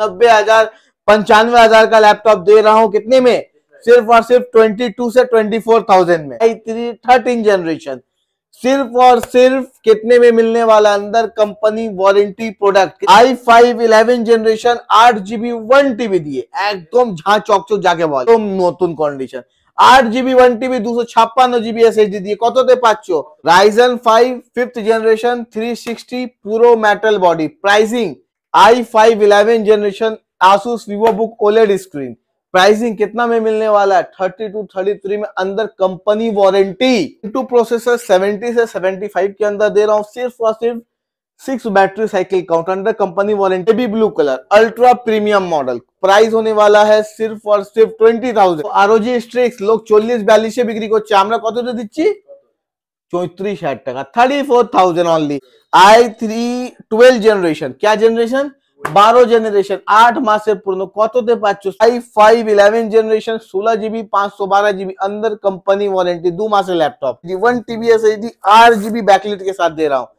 नब्बे हजार पंचानवे हजार का लैपटॉप दे रहा हूँ कितने में सिर्फ और सिर्फ ट्वेंटी टू से ट्वेंटी फोर थाउजेंड में थर्टीन जनरेशन सिर्फ और सिर्फ कितने में मिलने वाला अंदर company warranty product I five eleven generation आठ जीबी वन टीबी दिए एकदम झा चौक चौक जाके বল একদম নতুন কন্ডিশন আট জিবি ওয়ান টিবি দুশো ছাপ্পান্ন জিবি এসএসডি দিয়ে কততে পাচ্ছ Ryzen five fifth generation three sixty पुरो metal body pricing I five eleven generation Asus Vivobook OLED screen pricing कितना में मिलने वाला है थर्टी टू थर्टी थ्री में अंदर company warranty two processor seventy से सेवेंटी फाइव के अंदर दे रहा हूँ सिर्फ और सिर्फ six battery cycle count under company warranty भी blue colour ultra premium model price होने वाला है सिर्फ और सिर्फ ट्वेंटी थाउजेंड आरोजी तो स्ट्रिक्स लोग चल्लिस बयालीस बिक्री को আমরা কতটা দিচ্ছি चौतरीस हजार टका thirty four thousand only I three twelve generation क्या जेनरेशन बारो जेनरेशन आठ मास कत पूर्ण फाइव इलेवन जेनरेशन सोलह জেনারেশন पांच सौ बारह জিবি अंदर कंपनी वारंटी दो मास लैपटॉप जी one TB S H D आठ जीबी बैकलेट के साथ दे रहा हूँ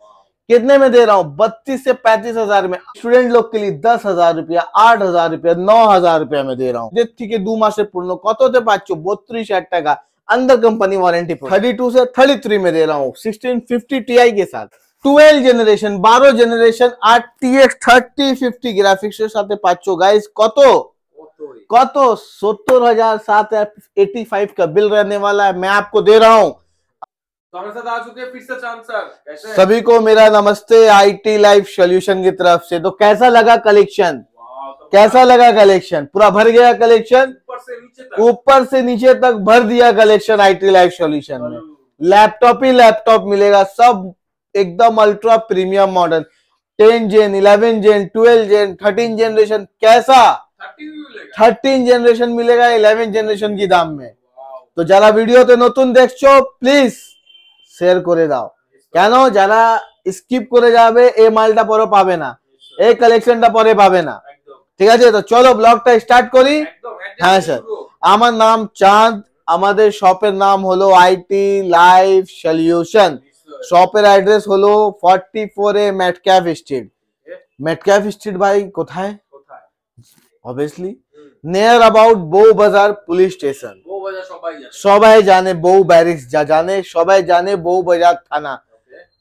कितने में दे रहा हूँ बत्तीस से पैंतीस हजार में स्टूडेंट लोग के लिए दस हजार रुपया आठ हजार रुपया नौ हजार रुपया में दे रहा हूँ ठीक है दो मास से पूर्ण কততে পাচ্ছ বত্রিশ হাজার টাকা अंदर कंपनी वारंटी थर्टी टू से थर्टी थ्री में दे रहा हूँ सिक्सटीन फिफ्टी टी आई के साथ ट्वेल्व जनरेशन बारह generation RTX thirty fifty graphics এর সাথে পাচ্ছ गाइस কত কত सत्तर हजार सात एटी फाइव का बिल रहने वाला है मैं आपको दे रहा हूँ सभी को मेरा नमस्ते आईटी लाइफ सोल्यूशन की तरफ से तो कैसा लगा कलेक्शन तो कैसा लगा कलेक्शन पूरा भर गया कलेक्शन ऊपर से नीचे तक ऊपर से नीचे तक भर दिया कलेक्शन आईटी लाइफ सॉल्यूशन में लैपटॉप ही लैपटॉप मिलेगा सब एकदम ultra premium model ten gen eleven gen twelve gen thirteen generation कैसा थर्टीन जेनरेशन मिलेगा इलेवन जेनरेशन की दाम में তো যারা ভিডিওতে নতুন দেখছো প্লিজ प्लीज शेयर कर दाओ क्यों जरा করে कर এই মালটা পরে পাবে না এই কালেকশনটা পরে পাবে না ঠিক আছে তো চলো ব্লগটা স্টার্ট করি হ্যাঁ স্যার আমার নাম চাঁদ আমাদের শপের নাম হলো আইটি লাইফ সলিউশন শপের অ্যাড্রেস হলো forty four A Metcalfe Street Metcalfe Street ভাই কোথায় অবভিয়াসলি নিয়ার অ্যাবাউট বউ বাজার পুলিশ স্টেশন সবাই জানে বউ ব্যারিক্স যা জানে সবাই জানে বউ বাজার থানা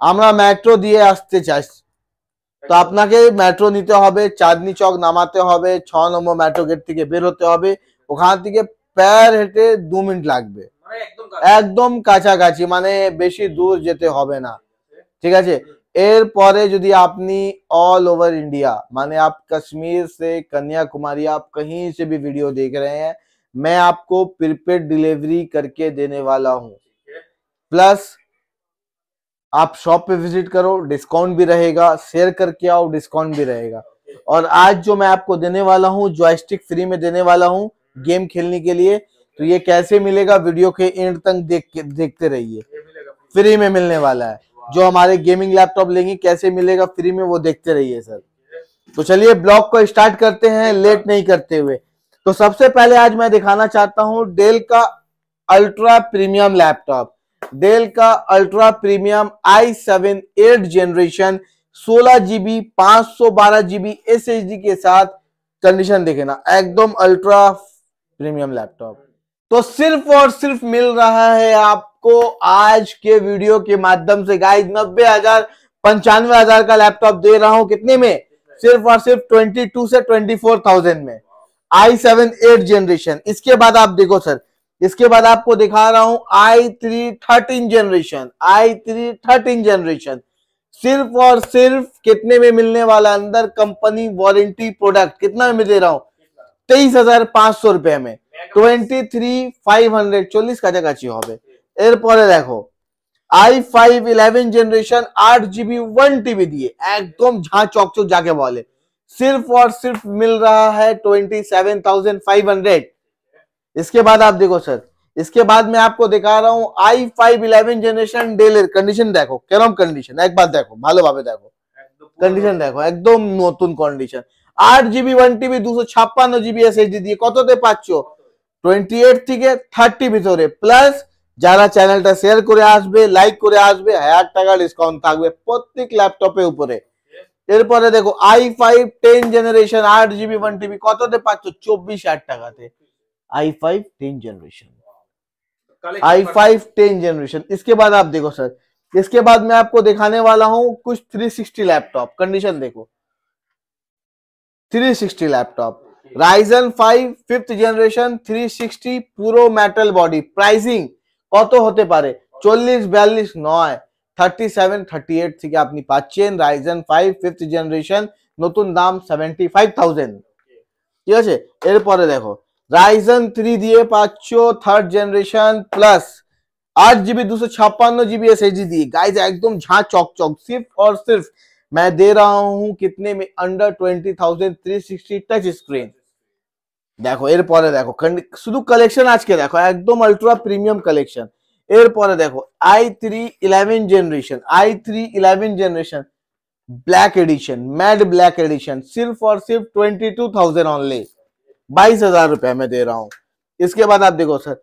আমরা মেট্রো দিয়ে আসতে চাই तो आपनाके मेट्रो নিতে হবে চাঁদনি চক নামাতে হবে 6 নম্বর মেট্রো গেট থেকে বের হতে হবে ওখানে থেকে पैर হেঁটে 2 मिनट লাগবে একদম কাঁচা কাঁচা মানে বেশি দূর যেতে হবে না ঠিক আছে এরপরে যদি আপনি অল ওভার ইন্ডিয়া মানে आप कश्मीर से कन्याकुमारी आप कहीं से भी वीडियो देख रहे हैं मैं आपको प्रीपेड डिलीवरी करके देने वाला हूं प्लस आप शॉप पे विजिट करो डिस्काउंट भी रहेगा शेयर करके आओ डिस्काउंट भी रहेगा और आज जो मैं आपको देने वाला हूँ जॉयस्टिक फ्री में देने वाला हूँ गेम खेलने के लिए तो ये कैसे मिलेगा वीडियो के एंड तक देख देखते रहिए फ्री में मिलने वाला है जो हमारे गेमिंग लैपटॉप लेंगे कैसे मिलेगा फ्री में वो देखते रहिए सर तो चलिए ब्लॉग को स्टार्ट करते हैं लेट नहीं करते हुए तो सबसे पहले आज मैं दिखाना चाहता हूँ डेल का अल्ट्रा प्रीमियम लैपटॉप डेल का ultra premium I seven eight generation सोलह जीबी पांच सौ बारह जीबी एस के साथ कंडीशन देखे ना एकदम अल्ट्रा प्रीमियम लैपटॉप तो सिर्फ और सिर्फ मिल रहा है आपको आज के वीडियो के माध्यम से गाइज नब्बे हजार पंचानवे हजार का लैपटॉप दे रहा हूं कितने में सिर्फ और सिर्फ ट्वेंटी टू से ट्वेंटी फोर थाउजेंड में आई सेवन एट जनरेशन इसके बाद आप देखो सर इसके बाद आपको दिखा रहा हूं I three thirteen generation I three thirteen generation सिर्फ और सिर्फ कितने में मिलने वाला अंदर कंपनी वारंटी प्रोडक्ट कितना में दे रहा हूं तेईस हजार पांच सौ रुपए में twenty twenty three five hundred চল্লিশ কাছাকাছি হবে देखो आई फाइव इलेवन जनरेशन आठ जीबी वन टीबी दिए एकदम झा चौक चौक जाके बोले सिर्फ और सिर्फ मिल रहा है twenty seven thousand five hundred इसके बाद आप देखो सर इसके बाद मैं आपको दिखा रहा हूँ I five eleven generation dealer condition देखो कैरम कंडीशन एक बार देखो भालो भावे देखो कंडीशन देखो एकदम नतून कंडीशन आठ जीबी वन टीबी दो सौ छाप्पन्न जीबी एस एच डी दिए कत दे पाच टोटी एट थी थार्टी भरे प्लस जरा चैनल शेयर कर लाइक कर हजार टाक डिसकाउंट थको प्रत्येक लैपटपे ऊपरे এরপরে দেখো i5 10 জেনারেশন 8GB 1TB কত দে পাচ্ছ 24000 টাকাতে I five ten generation I five ten generation इसके बाद आप देखो सर इसके बाद मैं आपको दिखाने वाला हूं कुछ 360 लैपटॉप कंडीशन देखो 360 लैपटॉप राइजन 5 फिफ्थ जनरेशन 360 तो होते पारे প্রাইসিং কত नय পারে सेवन 42 एट थी 38 पाचन আপনি फाइव फिफ्थ जेनरेशन नतून दाम सेवेंटी फाइव थाउजेंड ठीक है एरपर देखो राइजन थ्री दिए पाच थर्ड जेनरेशन प्लस आठ जीबी दो सौ छप्पन जीबी एस एच दिए गाइज एकदम झा चौक चौक सिर्फ और सिर्फ मैं दे रहा हूं कितने में under twenty thousand touch screen देखो एर पर देखो शुद्ध कलेक्शन आज के देखो एकदम अल्ट्रा प्रीमियम कलेक्शन एर पर देखो I three eleven generation I three eleven generation black edition matte black edition सिर्फ और सिर्फ ट्वेंटी टू थाउजेंड ऑनली बाईस हजार रुपए में दे रहा हूँ इसके बाद आप देखो सर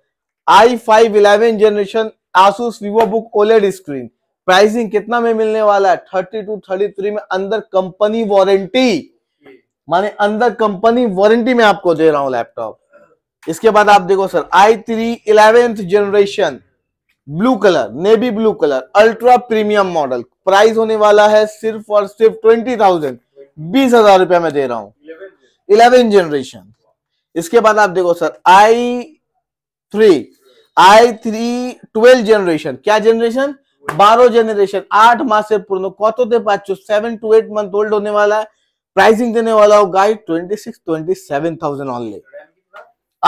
आई five eleven generation Asus Vivobook OLED screen pricing कितना में मिलने वाला है थर्टी टू थर्टी थ्री में अंदर कंपनी वारंटी माने अंदर कंपनी वारंटी में आपको दे रहा हूँ लैपटॉप इसके बाद आप देखो sir I three eleventh generation blue colour navy blue colour ultra premium model price होने वाला है सिर्फ और सिर्फ ट्वेंटी थाउजेंड बीस हजार रुपया में दे रहा हूँ इलेवन जनरेशन इसके बाद आप देखो sir I three I three twelve generation क्या जनरेशन बारह जनरेशन आठ माह से पूर्ण कौतो दे पाचो seven to eight month old होने वाला है प्राइसिंग देने वाला हो गाइड twenty six twenty seven thousand only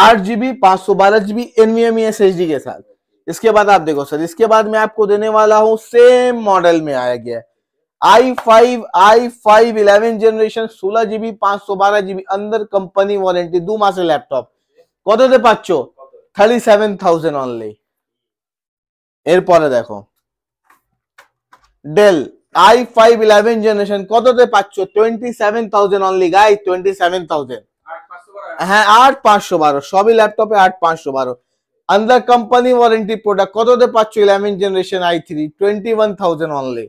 आठ जीबी पांच सौ बारह GB NVMe S H D के साथ इसके बाद आप देखो सर इसके बाद मैं आपको देने वाला हूं सेम मॉडल में आया गया है I five I five eleven generation ষোলো জিবি পাঁচশো বারো জিবি আন্ডার কোম্পানি ওয়ারেন্টি দু মাসের ল্যাপটপ কততে পাচ্ছ থার্টি সেভেন থাউজেন্ড অনলি এরপরে দেখো Dell i five eleven generation কততে পাচ্ছ twenty seven thousand only guy twenty seven thousand হ্যাঁ আট পাঁচশো বারো সবই ল্যাপটপে আট পাঁচশো বারো আন্ডার কোম্পানি ওয়ারেন্টি প্রোডাক্ট কততে পাচ্ছ eleven generation i three twenty one thousand only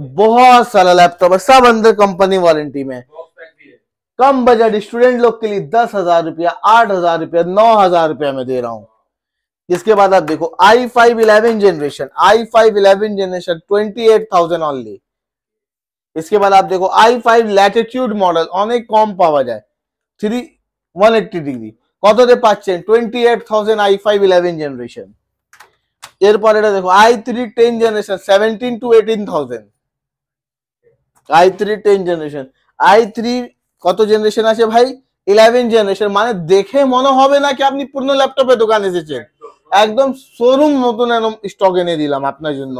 बहुत सारा लैपटॉप है सब अंदर कंपनी वारंटी में कम बजट स्टूडेंट लोग के लिए दस हजार रुपया आठ हजार रुपया नौ हजार रुपया में दे रहा हूँ इसके बाद आप देखो आई फाइव इलेवन जनरेशन आई five eleven generation twenty eight thousand only इसके बाद आप देखो आई फाइव लैटिट्यूड মডেল অনেক কম পাওয়া যায় থ্রি ওয়ান डिग्री कत दे पाचन twenty eight thousand i five eleven generation এরপর এটা দেখো i three ten generation seventeen to eighteen thousand i three ten generation i three কত জেনারেশন আছে ভাই ইলেভেন জেনারেশন মানে দেখে মনে হবে না কি আপনি পুরনো ল্যাপটপে দোকানে এসেছেন একদম শোরুম নতুন একদম স্টক এনে দিলাম আপনার জন্য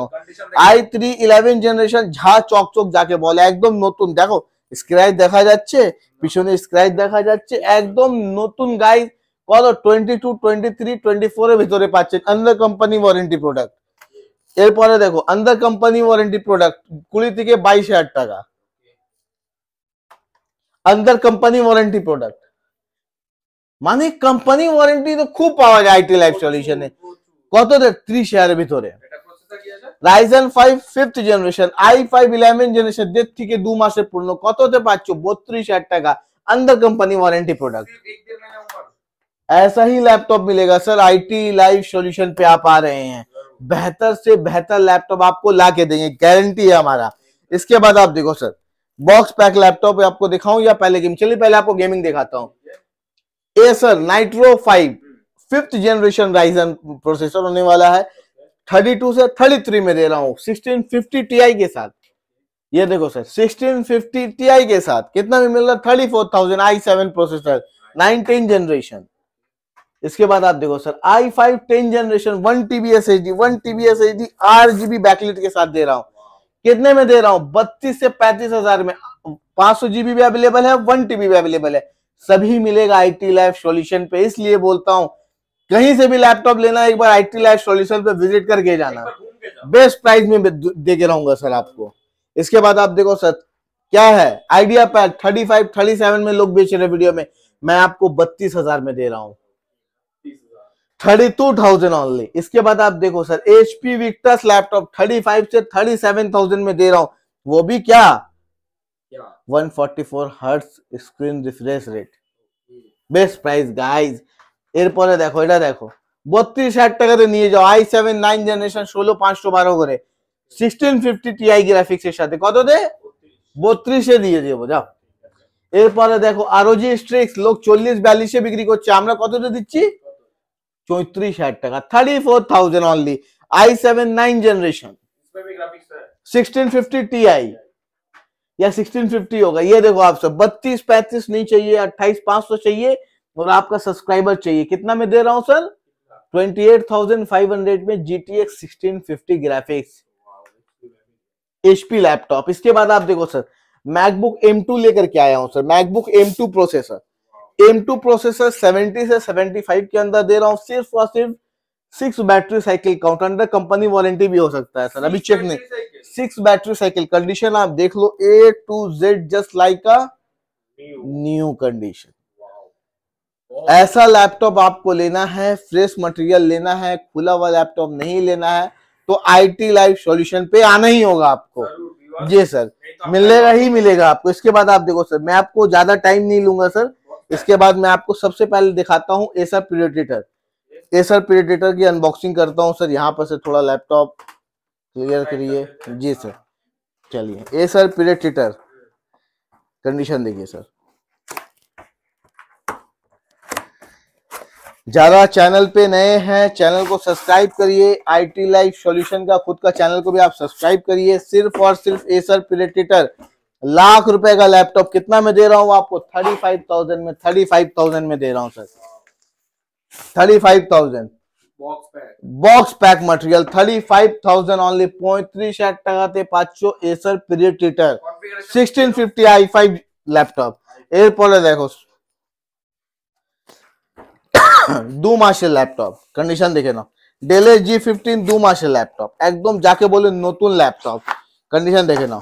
আই থ্রি ইলেভেন জেনারেশন ঝা চকচক যাকে বলে একদম নতুন দেখো স্ক্র্যাচ দেখা যাচ্ছে পিছনে স্ক্র্যাচ দেখা যাচ্ছে একদম নতুন গাইড কত twenty two twenty three twenty ফোরের ভিতরে পাচ্ছেন আন্ডার কোম্পানি ওয়ারেন্টি প্রোডাক্ট এরপরে দেখো আন্ডার কোম্পানি ওয়ারেন্টি প্রোডাক্ট কুড়ি থেকে বাইশ হাজার টাকা আন্ডার কোম্পানি ওয়ারেন্টি প্রোডাক্ট মানে কোম্পানি ওয়ারেন্টি তো খুব পাওয়া যায় আইটি লাইফ সলিউশনে কত ত্রিশ হাজারের ভিতরে Ryzen five fifth generation i five eleven generation দেড় থেকে দু মাসের পূর্ণ কততে পাচ্ছ বত্রিশ হাজার টাকা আন্ডার কোম্পানি ওয়ারেন্টি প্রোডাক্ট ऐसा ही लैपटॉप मिलेगा सर आईटी लाइव सॉल्यूशन पे आप आ रहे हैं बेहतर से बेहतर लैपटॉप आपको ला के देंगे गारंटी है हमारा इसके बाद आप देखो सर बॉक्स पैक लैपटॉप आपको दिखाऊं या पहले गेम चलिए पहले आपको गेमिंग दिखाता हूँ Acer Nitro five fifth generation Ryzen processor होने वाला है थर्टी टू से थ्री में दे रहा हूँ टी आई के साथ ये देखो sir sixteen fifty T I के साथ कितना भी मिल रहा है thirty four thousand i seven processor nineteen generation इसके बाद आप देखो सर आई five ten generation one S H D one S H D R GB backlit के साथ दे रहा हूं कितने में दे रहा हूँ बत्तीस से पैंतीस हजार में पांच सौ जीबी भी अवेलेबल है वन टीबी भी अवेलेबल है सभी मिलेगा आई टी लाइफ सोल्यूशन पे इसलिए बोलता हूँ कहीं से भी लैपटॉप लेना एक बार आई टी लाइफ सोल्यूशन पे विजिट करके जाना बेस्ट प्राइस में दे के रहूंगा सर आपको इसके बाद आप देखो सर क्या है IdeaPad thirty five thirty seven में लोग बेच रहे वीडियो में मैं आपको बत्तीस हजार में दे रहा हूँ थर्टी टू थाउजेंड ऑनली इसके बाद आप देखो sir H P Victus laptop thirty five से थर्टी सेवन थाउजेंड में दे रहा हूं वो भी क्या one forty four hertz screen refresh rate best price guys এরপরে দেখো এটা দেখো বত্রিশ হাজার টাকাতে নিয়ে যাও আই সেভেন নাইন জেনারেশন ষোলো পাঁচশো বারো করে সিক্সটিন ফিফটি টিআই গ্রাফিক্স এর সাথে কত দে বত্রিশে দিয়ে দেবো যাও এরপরে দেখো আরো জি স্ট্রিক্স লোক চল্লিশ বিয়াল্লিশে বিক্রি করছে আমরা কততে দিচ্ছি या 1650 होगा ये देखो आप सब बत्तीस पैंतीस नहीं चाहिए अट्ठाईस पांच सौ चाहिए और आपका सब्सक्राइबर चाहिए कितना में दे रहा हूं सर 28,500 में G T X sixteen graphics HP laptop इसके बाद आप देखो सर मैकबुक M2 लेकर के आया हूं sir MacBook M2 processor M two processor 70 से 75 के अंदर दे रहा हूँ सिर्फ और सिर्फ six battery cycle count under company warranty भी हो सकता है सर अभी चेक नहीं सिक्स बैटरी साइकिल कंडीशन आप देख लो A to Z just like a new condition ऐसा लैपटॉप आपको लेना है फ्रेश मटेरियल लेना है खुला हुआ लैपटॉप नहीं लेना है तो आईटी लाइफ सॉल्यूशन पे आना ही होगा आपको जी सर तो मिलेगा ही मिलेगा आपको इसके बाद आप देखो सर मैं आपको ज्यादा टाइम नहीं लूंगा सर इसके बाद मैं आपको सबसे पहले दिखाता हूँ एसर पीरियडेटर एसर पीरियडेटर की अनबॉक्सिंग करता हूँ सर यहाँ पर से थोड़ा लैपटॉप क्लियर करिए जी सर चलिए एसर पीरियडेटर कंडीशन देखिए सर ज्यादा चैनल पे नए हैं चैनल को सब्सक्राइब करिए आईटी लाइफ सॉल्यूशन का खुद का चैनल को भी आप सब्सक्राइब करिए सिर्फ और सिर्फ एसर पीरियडेटर लाख रुपए का लैपटॉप कितना में दे रहा हूँ आपको थर्टी फाइव थाउजेंड में थर्टी फाइव थाउजेंड में दे रहा हूँ sir thirty five thousand box pack material thirty five thousand only point three शैट टकाते Acer Predator sixteen fifty i five laptop एयरपोर्ट देखो दो মাসের लैपटॉप कंडीशन देखे ना डेले जी फिफ्टीन दो মাসের लैपटॉप एकदम जाके बोले नतून लैपटॉप कंडीशन देखे ना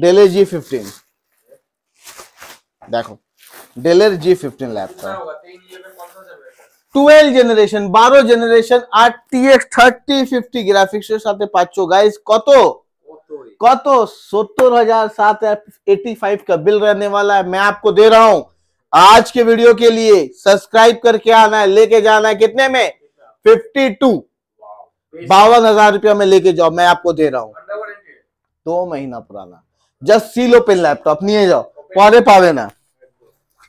डेलर जी फिफ्टीन देखो डेलेर जी फिफ्टीन लैप का जेनरेशन बारो जेनरेशन आठ T X thirty fifty graphics এর সাথে सत्तर हजार सात एटी फाइव का बिल रहने वाला है मैं आपको दे रहा हूं आज के वीडियो के लिए सब्सक्राइब करके आना है लेके जाना है कितने में फिफ्टी टू बावन हजार रुपया में लेके जाओ मैं आपको दे रहा हूं दो महीना पुराना জাস্ট সিল ওপেন ল্যাপটপ নিয়ে যাও পরে পাবে না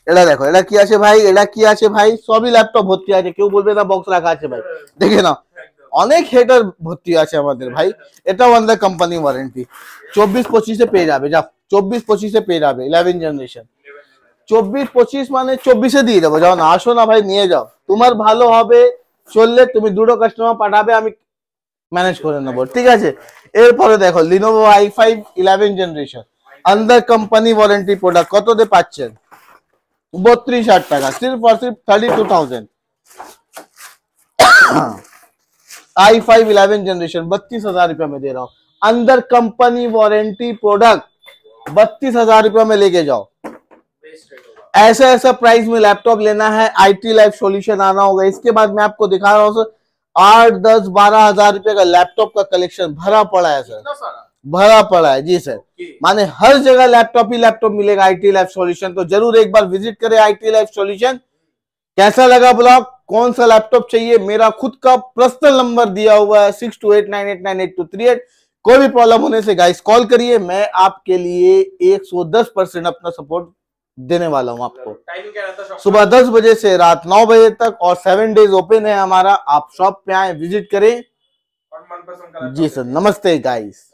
এটা দেখো এটা কি আছে ভাই এটা কি আছে ভাই সবই ল্যাপটপ ভর্তি আছে কেউ বলবে না বক্স রাখা আছে ভাই দেখে নাও অনেক হেটার ভর্তি আছে আমাদের ভাই এটাও আমাদের কোম্পানি ওয়ারেন্টি চব্বিশ পঁচিশে পেয়ে যাবে যা চব্বিশ পঁচিশে পেয়ে যাবে ইলেভেন জেনারেশন চব্বিশ পঁচিশ মানে চব্বিশে দিয়ে দেবো যাও না আসো না ভাই নিয়ে যাও তোমার ভালো হবে চললে তুমি দুটো কাস্টমার পাঠাবে আমি ম্যানেজ করে নেব ঠিক আছে এরপরে দেখো Lenovo i5 11 generation under company warranty product কত দিয়ে পাচ্ছেন টাকা सिर्फ और सिर्फ 32000 i5 11 जनरेशन बत्तीस हजार में दे रहा हूँ अंदर कंपनी वारंटी प्रोडक्ट में लेके जाओ ऐसा ऐसा प्राइस में लैपटॉप लेना है आईटी लाइफ सॉल्यूशन आना होगा इसके बाद मैं आपको दिखा रहा हूँ आठ दस बारह हजार रुपए का लैपटॉप का कलेक्शन भरा पड़ा है सर भरा पड़ा है जी सर माने हर जगह लैपटॉप ही लैपटॉप मिलेगा आईटी लाइफ सॉल्यूशन तो जरूर एक बार विजिट करें आईटी लाइफ सॉल्यूशन कैसा लगा ब्लॉग कौन सा लैपटॉप चाहिए मेरा खुद का पर्सनल नंबर दिया हुआ है six two eight nine eight nine eight two three eight कोई भी प्रॉब्लम होने से गाइस कॉल करिए मैं आपके लिए दस परसेंट अपना सपोर्ट देने वाला हूँ आपको सुबह दस बजे से रात नौ बजे तक और सेवन डेज ओपन है हमारा आप शॉप पे आए विजिट करें जी सर नमस्ते गाइस